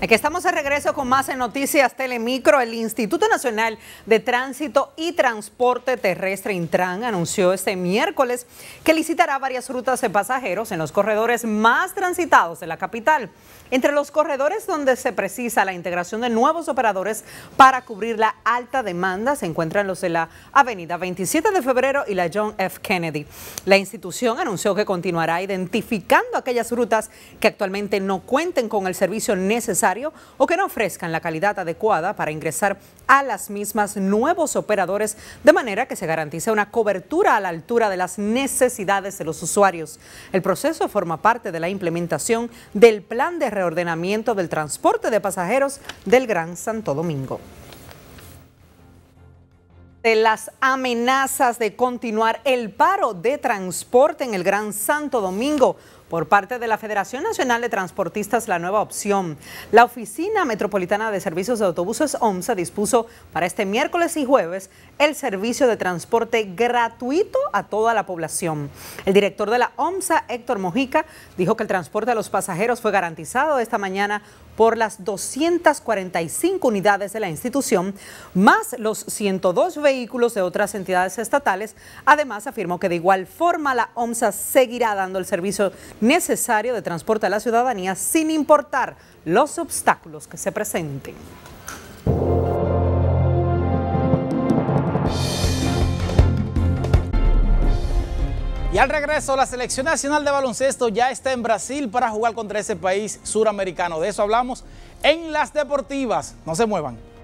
Aquí estamos de regreso con más en Noticias Telemicro. El Instituto Nacional de Tránsito y Transporte Terrestre, Intran, anunció este miércoles que licitará varias rutas de pasajeros en los corredores más transitados de la capital. Entre los corredores donde se precisa la integración de nuevos operadores para cubrir la alta demanda se encuentran los de la Avenida 27 de Febrero y la John F. Kennedy. La institución anunció que continuará identificando aquellas rutas que actualmente no cuenten con el servicio necesario o que no ofrezcan la calidad adecuada para ingresar a las mismas nuevos operadores, de manera que se garantice una cobertura a la altura de las necesidades de los usuarios. El proceso forma parte de la implementación del Plan de Reordenamiento del Transporte de Pasajeros del Gran Santo Domingo de las amenazas de continuar el paro de transporte en el Gran Santo Domingo por parte de la Federación Nacional de Transportistas La Nueva Opción. La Oficina Metropolitana de Servicios de Autobuses OMSA dispuso para este miércoles y jueves el servicio de transporte gratuito a toda la población. El director de la OMSA, Héctor Mojica, dijo que el transporte a los pasajeros fue garantizado esta mañana por las 245 unidades de la institución, más los 102 vehículos de otras entidades estatales. Además, afirmó que de igual forma la OMSA seguirá dando el servicio necesario de transporte a la ciudadanía sin importar los obstáculos que se presenten. Y al regreso, la selección nacional de baloncesto ya está en Brasil para jugar contra ese país suramericano. De eso hablamos en las deportivas. No se muevan.